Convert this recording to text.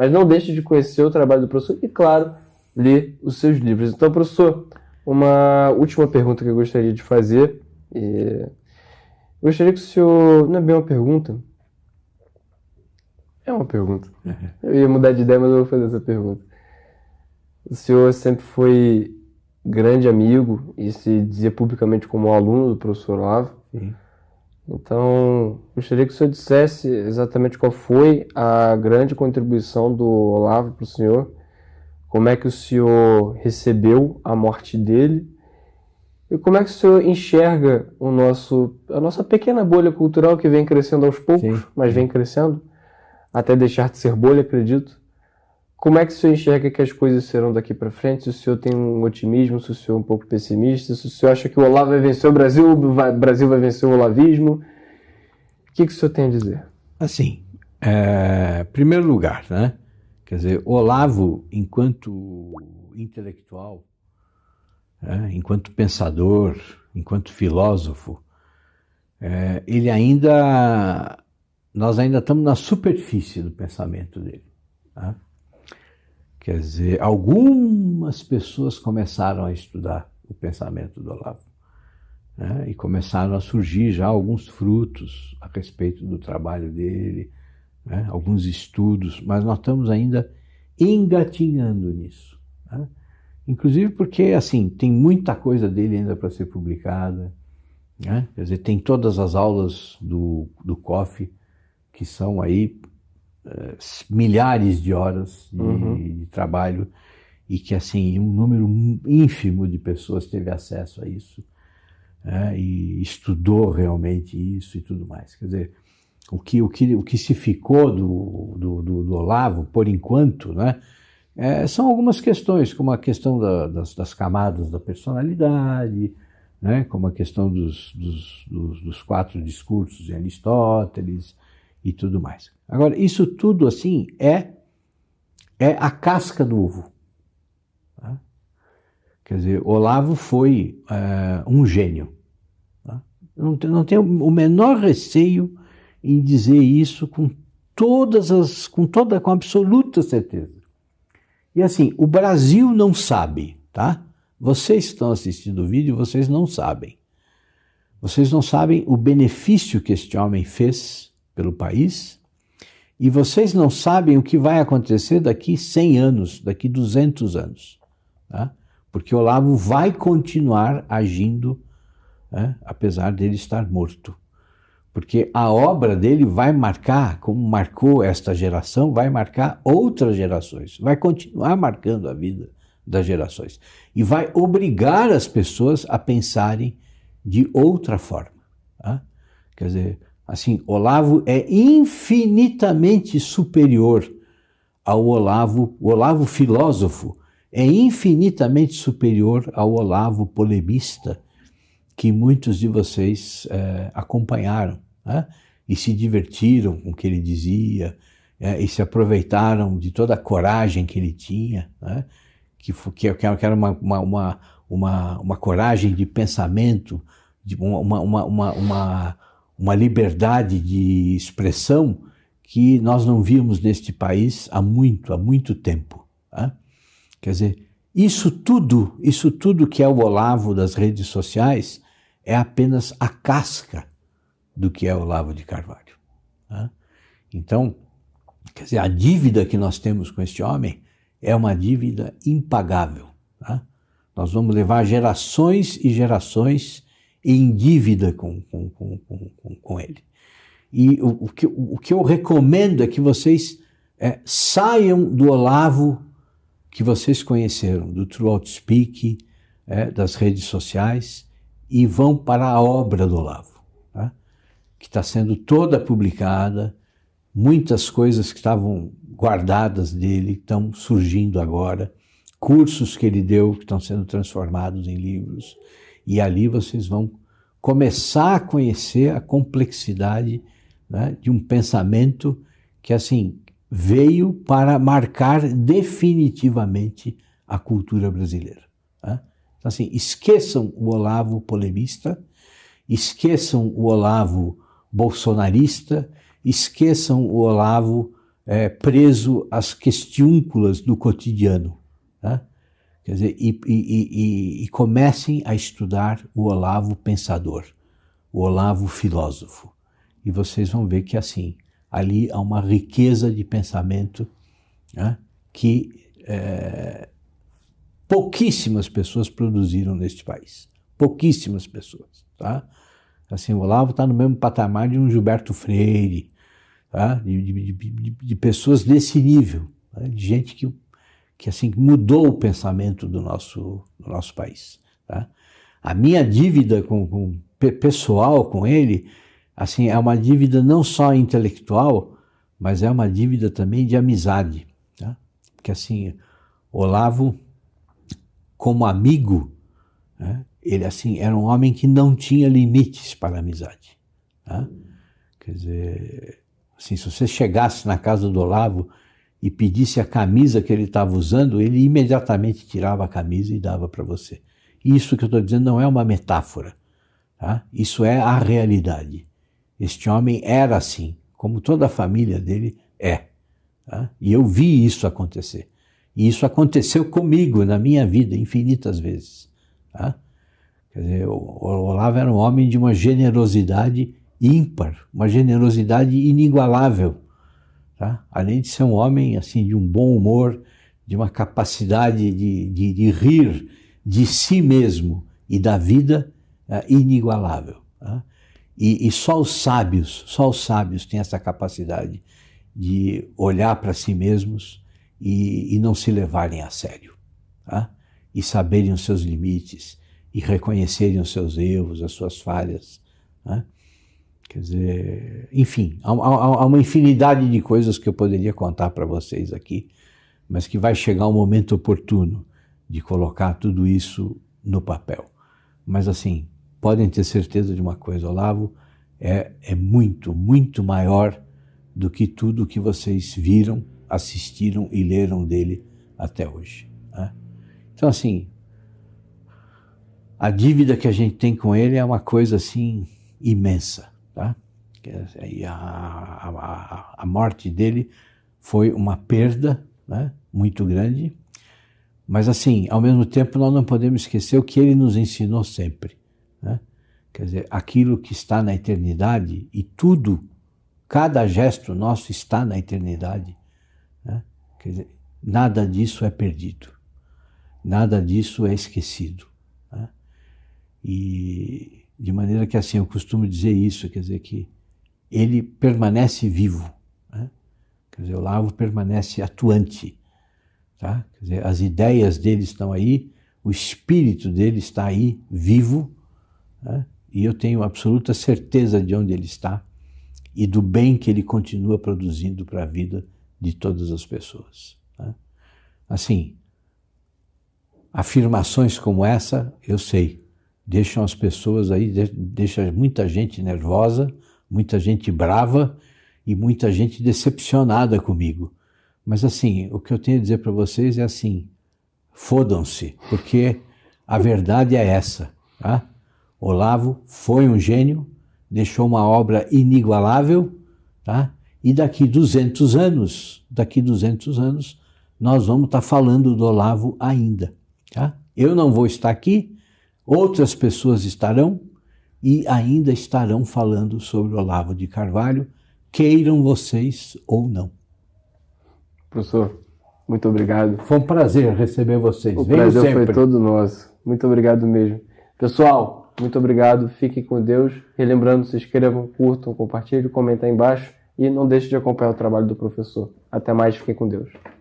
Mas não deixe de conhecer o trabalho do professor e, claro, ler os seus livros. Então, professor, uma última pergunta que eu gostaria de fazer. E... Gostaria que o senhor. Não é bem uma pergunta? É uma pergunta. Eu ia mudar de ideia, mas eu vou fazer essa pergunta. O senhor sempre foi grande amigo e se dizia publicamente como aluno do professor Olavo. Sim. Então, gostaria que o senhor dissesse exatamente qual foi a grande contribuição do Olavo para o senhor, como é que o senhor recebeu a morte dele e como é que o senhor enxerga o nosso, a nossa pequena bolha cultural que vem crescendo aos poucos, Sim. mas vem crescendo, até deixar de ser bolha, acredito. Como é que o senhor enxerga que as coisas serão daqui para frente? Se o senhor tem um otimismo, se o senhor é um pouco pessimista, se o senhor acha que o Olavo vai vencer o Brasil, o Brasil vai vencer o olavismo, o que, que o senhor tem a dizer? Assim, é, primeiro lugar, né? Quer dizer, Olavo, enquanto intelectual, é, enquanto pensador, enquanto filósofo, é, ele ainda, nós ainda estamos na superfície do pensamento dele. Tá? Quer dizer, algumas pessoas começaram a estudar o pensamento do Olavo né? e começaram a surgir já alguns frutos a respeito do trabalho dele, né? alguns estudos, mas nós estamos ainda engatinhando nisso. Né? Inclusive porque, assim, tem muita coisa dele ainda para ser publicada, né? quer dizer, tem todas as aulas do, do COF que são aí eh, milhares de horas de, uhum. de trabalho e que assim um número ínfimo de pessoas teve acesso a isso né, e estudou realmente isso e tudo mais. Quer dizer, o que, o que, o que se ficou do, do, do, do Olavo, por enquanto, né, é, são algumas questões, como a questão da, das, das, camadas da personalidade, né, como a questão dos, dos, dos, dos quatro discursos de Aristóteles, e tudo mais. Agora, isso tudo assim é, é a casca do ovo. Tá? Quer dizer, Olavo foi é, um gênio. Tá? Não, tenho, não tenho o menor receio em dizer isso com todas as, com toda, com absoluta certeza. E assim, o Brasil não sabe, tá? Vocês estão assistindo o vídeo, vocês não sabem. Vocês não sabem o benefício que este homem fez pelo país, e vocês não sabem o que vai acontecer daqui 100 anos, daqui 200 anos, tá? porque Olavo vai continuar agindo, né? apesar dele estar morto. Porque a obra dele vai marcar, como marcou esta geração, vai marcar outras gerações, vai continuar marcando a vida das gerações e vai obrigar as pessoas a pensarem de outra forma. Tá? Quer dizer, Assim, Olavo é infinitamente superior ao Olavo, o Olavo filósofo é infinitamente superior ao Olavo polemista que muitos de vocês é, acompanharam né? e se divertiram com o que ele dizia é, e se aproveitaram de toda a coragem que ele tinha, né? que, que, que era uma, uma, uma, uma, uma coragem de pensamento, de uma, uma, uma, uma uma liberdade de expressão que nós não víamos neste país há muito, há muito tempo. Tá? Quer dizer, isso tudo, isso tudo que é o Olavo das redes sociais é apenas a casca do que é o Olavo de Carvalho. Tá? Então, quer dizer, a dívida que nós temos com este homem é uma dívida impagável. Tá? Nós vamos levar gerações e gerações em dívida com, com, com, com, com ele. E o, o, que, o que eu recomendo é que vocês é, saiam do Olavo que vocês conheceram, do True Outspeak, é, das redes sociais, e vão para a obra do Olavo, tá? que está sendo toda publicada, muitas coisas que estavam guardadas dele estão surgindo agora, cursos que ele deu que estão sendo transformados em livros. E ali vocês vão começar a conhecer a complexidade né, de um pensamento que, assim, veio para marcar definitivamente a cultura brasileira. Né? Então, assim, esqueçam o Olavo polemista, esqueçam o Olavo bolsonarista, esqueçam o Olavo é, preso às questiúnculas do cotidiano. Né? Quer dizer, e, e, e, e comecem a estudar o Olavo pensador, o Olavo filósofo. E vocês vão ver que assim, ali há uma riqueza de pensamento né, que é, pouquíssimas pessoas produziram neste país. Pouquíssimas pessoas. Tá? Assim, o Olavo está no mesmo patamar de um Gilberto Freire, tá? de, de, de, de pessoas desse nível, né? de gente que que é assim mudou o pensamento do nosso, do nosso país. Tá? A minha dívida com, com, pessoal com ele, assim, é uma dívida não só intelectual, mas é uma dívida também de amizade, tá? Porque assim, Olavo, como amigo, né? ele assim era um homem que não tinha limites para a amizade. Tá? Quer dizer, assim, se você chegasse na casa do Olavo e pedisse a camisa que ele estava usando, ele imediatamente tirava a camisa e dava para você. Isso que eu estou dizendo não é uma metáfora, tá? isso é a realidade. Este homem era assim, como toda a família dele é. Tá? E eu vi isso acontecer. E isso aconteceu comigo na minha vida infinitas vezes. Tá? Quer dizer, o Olavo era um homem de uma generosidade ímpar, uma generosidade inigualável. Tá? Além de ser um homem assim de um bom humor, de uma capacidade de, de, de rir de si mesmo e da vida é, inigualável. Tá? E, e só os sábios, só os sábios têm essa capacidade de olhar para si mesmos e, e, não se levarem a sério, tá? e saberem os seus limites, e reconhecerem os seus erros, as suas falhas. Tá? Quer dizer, enfim, há, há, há uma infinidade de coisas que eu poderia contar para vocês aqui, mas que vai chegar o um momento oportuno de colocar tudo isso no papel. Mas assim, podem ter certeza de uma coisa, Olavo, é, é muito, muito maior do que tudo que vocês viram, assistiram e leram dele até hoje. Né? Então, assim, a dívida que a gente tem com ele é uma coisa assim imensa. Tá? E a, a, a morte dele foi uma perda né, muito grande, mas assim, ao mesmo tempo, nós não podemos esquecer o que ele nos ensinou sempre. Né? Quer dizer, aquilo que está na eternidade e tudo, cada gesto nosso está na eternidade. Né? Quer dizer, nada disso é perdido, nada disso é esquecido. Né? E de maneira que, assim, eu costumo dizer isso, quer dizer, que ele permanece vivo. Né? Quer dizer, o Lavo permanece atuante. Tá? Quer dizer, as ideias dele estão aí, o espírito dele está aí, vivo, né? e eu tenho absoluta certeza de onde ele está e do bem que ele continua produzindo para a vida de todas as pessoas. Né? Assim, afirmações como essa, eu sei, deixam as pessoas aí, deixa muita gente nervosa, muita gente brava e muita gente decepcionada comigo. Mas assim, o que eu tenho a dizer para vocês é assim: fodam-se, porque a verdade é essa. Tá? Olavo foi um gênio, deixou uma obra inigualável, tá? E daqui 200 anos, daqui 200 anos, nós vamos estar tá falando do Olavo ainda, tá? Eu não vou estar aqui, outras pessoas estarão e ainda estarão falando sobre Olavo de Carvalho, queiram vocês ou não. Professor, muito obrigado. Foi um prazer receber vocês. O Venho prazer sempre. foi todo nosso. Muito obrigado mesmo. Pessoal, muito obrigado. Fiquem com Deus. Relembrando, se inscrevam, curtam, compartilhem, comentem embaixo e não deixe de acompanhar o trabalho do professor. Até mais, fiquem com Deus.